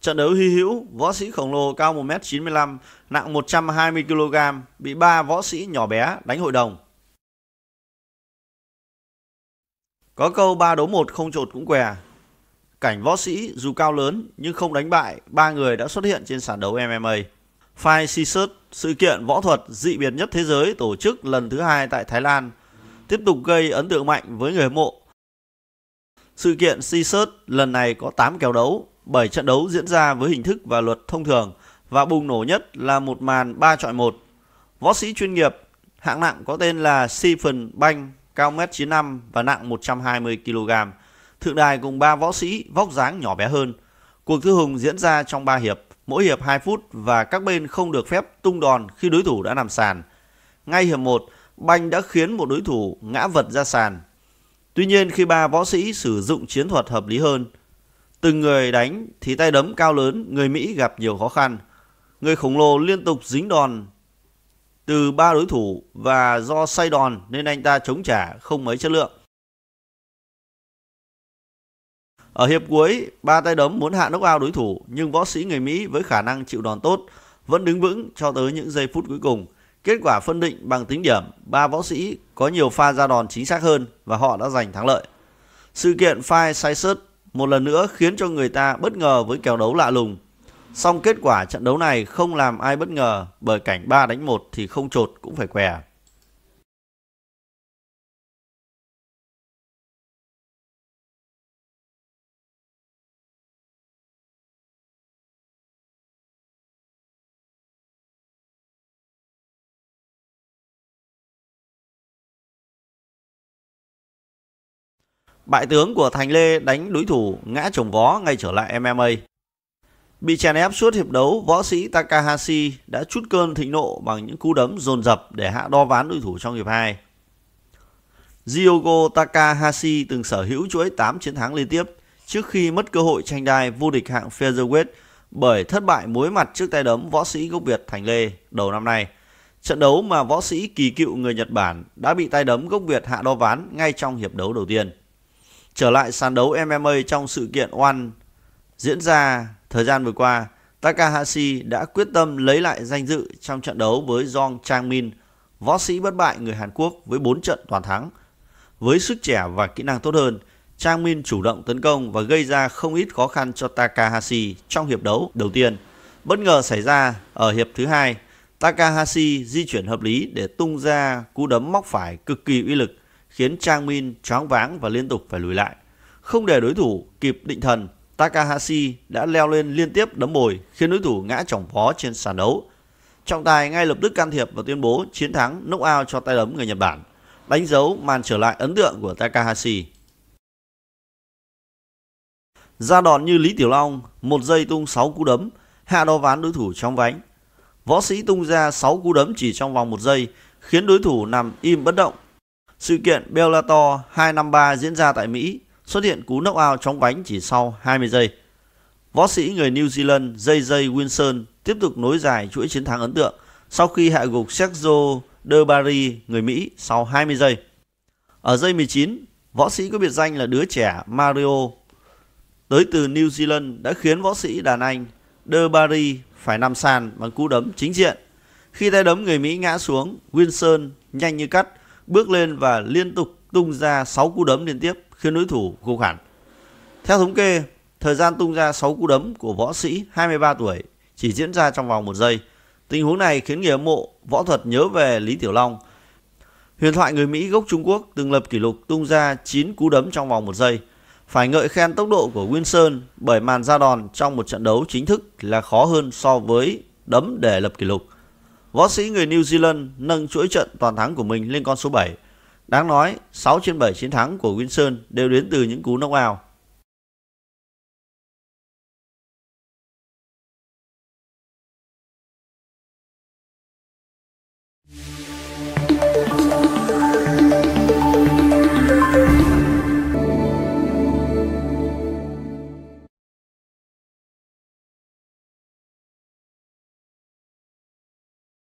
Trận đấu hy hữu, võ sĩ khổng lồ cao 1m95, nặng 120kg, bị ba võ sĩ nhỏ bé đánh hội đồng. Có câu ba đấu một không trột cũng què. Cảnh võ sĩ dù cao lớn nhưng không đánh bại, ba người đã xuất hiện trên sàn đấu MMA. Fight Seasert, sự kiện võ thuật dị biệt nhất thế giới tổ chức lần thứ hai tại Thái Lan, tiếp tục gây ấn tượng mạnh với người hâm mộ. Sự kiện Seasert lần này có 8 kèo đấu, 7 trận đấu diễn ra với hình thức và luật thông thường và bùng nổ nhất là một màn 3 chọi 1. Võ sĩ chuyên nghiệp hạng nặng có tên là Stephen Banh, cao 1m95 và nặng 120 kg. Thượng đài cùng 3 võ sĩ vóc dáng nhỏ bé hơn. Cuộc thư hùng diễn ra trong 3 hiệp, mỗi hiệp 2 phút và các bên không được phép tung đòn khi đối thủ đã nằm sàn. Ngay hiệp 1, Banh đã khiến một đối thủ ngã vật ra sàn. Tuy nhiên khi ba võ sĩ sử dụng chiến thuật hợp lý hơn, Từng người đánh thì tay đấm cao lớn, người Mỹ gặp nhiều khó khăn. Người khổng lồ liên tục dính đòn từ ba đối thủ và do say đòn nên anh ta chống trả không mấy chất lượng. Ở hiệp cuối, ba tay đấm muốn hạ knockout đối thủ nhưng võ sĩ người Mỹ với khả năng chịu đòn tốt vẫn đứng vững cho tới những giây phút cuối cùng. Kết quả phân định bằng tính điểm, ba võ sĩ có nhiều pha ra đòn chính xác hơn và họ đã giành thắng lợi. Sự kiện sai Sided một lần nữa khiến cho người ta bất ngờ với kèo đấu lạ lùng. Song kết quả trận đấu này không làm ai bất ngờ bởi cảnh 3 đánh 1 thì không trột cũng phải què. Bại tướng của Thành Lê đánh đối thủ ngã chồng vó ngay trở lại MMA. Bị chèn ép suốt hiệp đấu, võ sĩ Takahashi đã chút cơn thịnh nộ bằng những cú đấm dồn dập để hạ đo ván đối thủ trong hiệp 2. Ryogo Takahashi từng sở hữu chuỗi 8 chiến thắng liên tiếp trước khi mất cơ hội tranh đai vô địch hạng featherweight bởi thất bại mối mặt trước tay đấm võ sĩ gốc Việt Thành Lê đầu năm nay. Trận đấu mà võ sĩ kỳ cựu người Nhật Bản đã bị tay đấm gốc Việt hạ đo ván ngay trong hiệp đấu đầu tiên. Trở lại sàn đấu MMA trong sự kiện One diễn ra thời gian vừa qua, Takahashi đã quyết tâm lấy lại danh dự trong trận đấu với Jong Chang Min, võ sĩ bất bại người Hàn Quốc với 4 trận toàn thắng. Với sức trẻ và kỹ năng tốt hơn, Chang Min chủ động tấn công và gây ra không ít khó khăn cho Takahashi trong hiệp đấu đầu tiên. Bất ngờ xảy ra ở hiệp thứ hai, Takahashi di chuyển hợp lý để tung ra cú đấm móc phải cực kỳ uy lực khiến Trang Min choáng váng và liên tục phải lùi lại. Không để đối thủ kịp định thần, Takahashi đã leo lên liên tiếp đấm bồi khiến đối thủ ngã chỏng vó trên sàn đấu. Trọng tài ngay lập tức can thiệp và tuyên bố chiến thắng knockout cho tay đấm người Nhật Bản, đánh dấu màn trở lại ấn tượng của Takahashi. Ra đòn như Lý Tiểu Long, một giây tung 6 cú đấm, hạ đo ván đối thủ trong vánh. Võ sĩ tung ra 6 cú đấm chỉ trong vòng một giây, khiến đối thủ nằm im bất động sự kiện Bellator 253 diễn ra tại Mỹ xuất hiện cú knockout chóng vánh chỉ sau 20 giây. Võ sĩ người New Zealand JJ Wilson tiếp tục nối dài chuỗi chiến thắng ấn tượng sau khi hạ gục Sergio Derbarry người Mỹ sau 20 giây. Ở giây 19, võ sĩ có biệt danh là đứa trẻ Mario tới từ New Zealand đã khiến võ sĩ đàn anh Derbarry phải nằm sàn bằng cú đấm chính diện. Khi tay đấm người Mỹ ngã xuống, Wilson nhanh như cắt bước lên và liên tục tung ra 6 cú đấm liên tiếp khiến đối thủ gục hẳn. Theo thống kê, thời gian tung ra 6 cú đấm của võ sĩ 23 tuổi chỉ diễn ra trong vòng 1 giây. Tình huống này khiến người hâm mộ võ thuật nhớ về Lý Tiểu Long. Huyền thoại người Mỹ gốc Trung Quốc từng lập kỷ lục tung ra 9 cú đấm trong vòng 1 giây. Phải ngợi khen tốc độ của Wilson bởi màn ra đòn trong một trận đấu chính thức là khó hơn so với đấm để lập kỷ lục. Võ sĩ người New Zealand nâng chuỗi trận toàn thắng của mình lên con số 7. Đáng nói, 6 trên 7 chiến thắng của Winson đều đến từ những cú knock out.